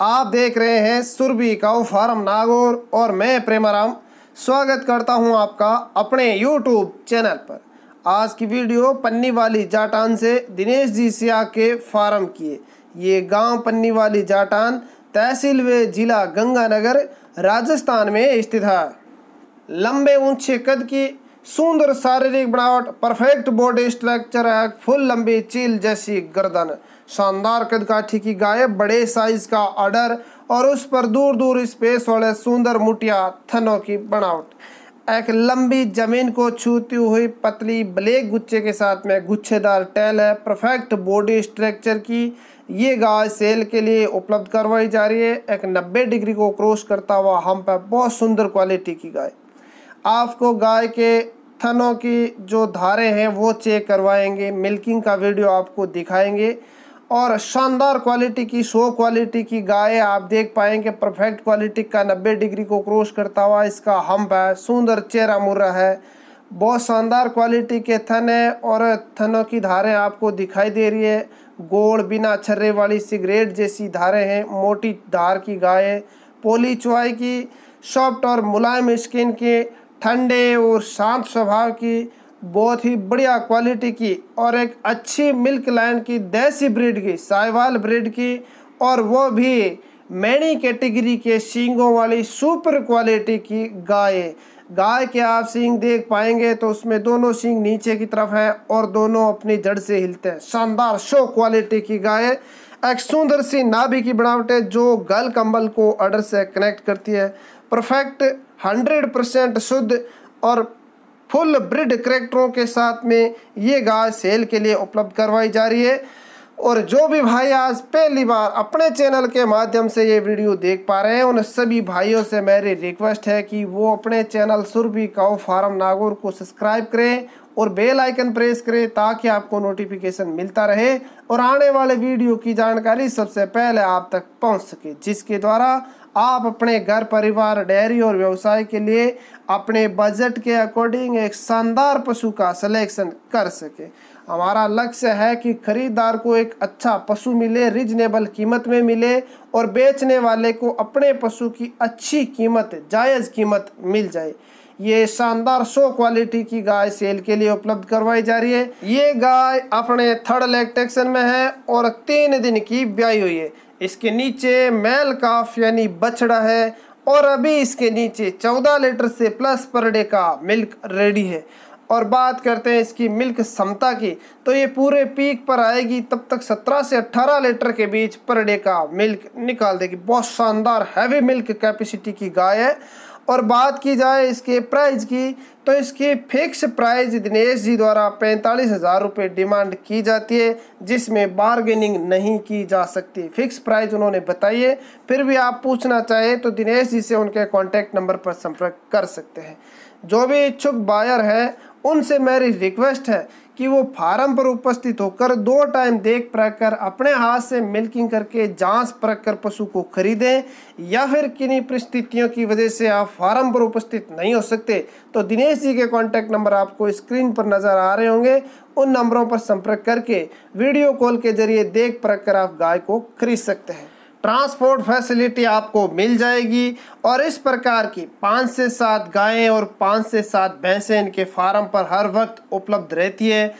आप देख रहे हैं सुरभि काउ फार्म नागौर और मैं प्रेमाराम स्वागत करता हूं आपका अपने YouTube चैनल पर आज की वीडियो पन्नी वाली जाटान से दिनेश जी सिया के फार्म किए ये गांव पन्नी वाली जाटान तहसील व जिला गंगानगर राजस्थान में स्थित है लंबे ऊंचे कद की सुंदर शारीरिक बनावट परफेक्ट बॉडी स्ट्रक्चर है फुल लंबी चील जैसी गर्दन शानदार कदकाठी की गाय बड़े साइज का ऑर्डर और उस पर दूर दूर स्पेस वाले सुंदर मुटिया थनों की बनावट एक लंबी जमीन को छूती हुई पतली ब्लैक गुच्छे के साथ में गुच्छेदार टैल है परफेक्ट बॉडी स्ट्रक्चर की ये गाय सेल के लिए उपलब्ध करवाई जा रही है एक नब्बे डिग्री को क्रॉस करता हुआ हम पर बहुत सुंदर क्वालिटी की गाय आपको गाय के थनों की जो धारे हैं वो चेक करवाएंगे मिल्किंग का वीडियो आपको दिखाएंगे और शानदार क्वालिटी की शो क्वालिटी की गाय आप देख पाएंगे परफेक्ट क्वालिटी का 90 डिग्री को क्रॉस करता हुआ इसका हम्प है सुंदर चेहरा मुर्रा है बहुत शानदार क्वालिटी के थन है और थनों की धारें आपको दिखाई दे रही है गोड़ बिना छर्रे वाली सिगरेट जैसी धारें हैं मोटी धार की गाय पोली चुआई की सॉफ्ट और मुलायम स्किन के ठंडे और शांत स्वभाव की बहुत ही बढ़िया क्वालिटी की और एक अच्छी मिल्क लाइन की देसी ब्रीड की साहिवाल ब्रीड की और वो भी मैनी कैटेगरी के, सींगों वाली सुपर क्वालिटी की गाय गाय के आप सींग देख पाएंगे तो उसमें दोनों सींग नीचे की तरफ हैं और दोनों अपनी जड़ से हिलते हैं शानदार शो क्वालिटी की गाय एक सुंदर सी नाभि की बनावट है जो गल कंबल को अडर से कनेक्ट करती है परफेक्ट 100 परसेंट शुद्ध और फुल ब्रिड करेक्टरों के साथ में ये गाय सेल के लिए उपलब्ध करवाई जा रही है और जो भी भाई आज पहली बार अपने चैनल के माध्यम से ये वीडियो देख पा रहे हैं उन सभी भाइयों से मेरी रिक्वेस्ट है कि वो अपने channel Surabhi cow farm Nagaur को सब्सक्राइब करें और बेल आइकन प्रेस करें ताकि आपको नोटिफिकेशन मिलता रहे और आने वाले वीडियो की जानकारी सबसे पहले आप तक पहुंच सके जिसके द्वारा आप अपने घर परिवार डेयरी और व्यवसाय के लिए अपने बजट के अकॉर्डिंग एक शानदार पशु का सिलेक्शन कर सके हमारा लक्ष्य है कि खरीदार को एक अच्छा पशु मिले रिजनेबल कीमत में मिले और बेचने वाले को अपने पशु की अच्छी कीमत जायज़ कीमत मिल जाए ये शानदार शो क्वालिटी की गाय सेल के लिए उपलब्ध करवाई जा रही है ये गाय अपने थर्ड लैक्टेशन में है और तीन दिन की ब्याई हुई है इसके नीचे मेल काफ यानी बछड़ा है और अभी इसके नीचे 14 लीटर से प्लस पर डे का मिल्क रेडी है और बात करते हैं इसकी मिल्क क्षमता की तो ये पूरे पीक पर आएगी तब तक 17 से 18 लीटर के बीच पर डे का मिल्क निकाल देगी बहुत शानदार हैवी मिल्क कैपेसिटी की गाय है और बात की जाए इसके प्राइस की तो इसकी फिक्स प्राइस दिनेश जी द्वारा पैंतालीस हज़ार रुपये डिमांड की जाती है जिसमें बार्गेनिंग नहीं की जा सकती फिक्स प्राइस उन्होंने बताई है फिर भी आप पूछना चाहें तो दिनेश जी से उनके कॉन्टैक्ट नंबर पर संपर्क कर सकते हैं जो भी इच्छुक बायर है उनसे मेरी रिक्वेस्ट है कि वो फार्म पर उपस्थित होकर दो टाइम देख परख कर अपने हाथ से मिल्किंग करके जांच परख कर पशु को खरीदें या फिर किन्हीं परिस्थितियों की वजह से आप फार्म पर उपस्थित नहीं हो सकते तो दिनेश जी के कांटेक्ट नंबर आपको स्क्रीन पर नज़र आ रहे होंगे उन नंबरों पर संपर्क करके वीडियो कॉल के जरिए देख परख कर आप गाय को खरीद सकते हैं ट्रांसपोर्ट फैसिलिटी आपको मिल जाएगी और इस प्रकार की पाँच से सात गायें और पाँच से सात भैंसें इनके फार्म पर हर वक्त उपलब्ध रहती है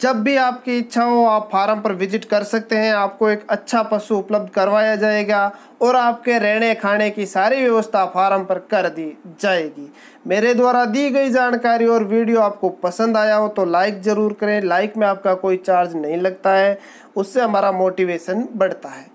जब भी आपकी इच्छा हो आप फार्म पर विजिट कर सकते हैं आपको एक अच्छा पशु उपलब्ध करवाया जाएगा और आपके रहने खाने की सारी व्यवस्था फार्म पर कर दी जाएगी मेरे द्वारा दी गई जानकारी और वीडियो आपको पसंद आया हो तो लाइक ज़रूर करें लाइक में आपका कोई चार्ज नहीं लगता है उससे हमारा मोटिवेशन बढ़ता है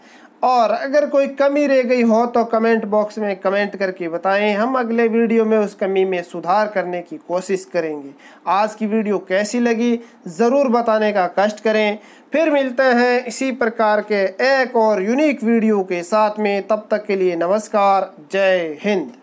और अगर कोई कमी रह गई हो तो कमेंट बॉक्स में कमेंट करके बताएं हम अगले वीडियो में उस कमी में सुधार करने की कोशिश करेंगे आज की वीडियो कैसी लगी ज़रूर बताने का कष्ट करें फिर मिलते हैं इसी प्रकार के एक और यूनिक वीडियो के साथ में तब तक के लिए नमस्कार जय हिंद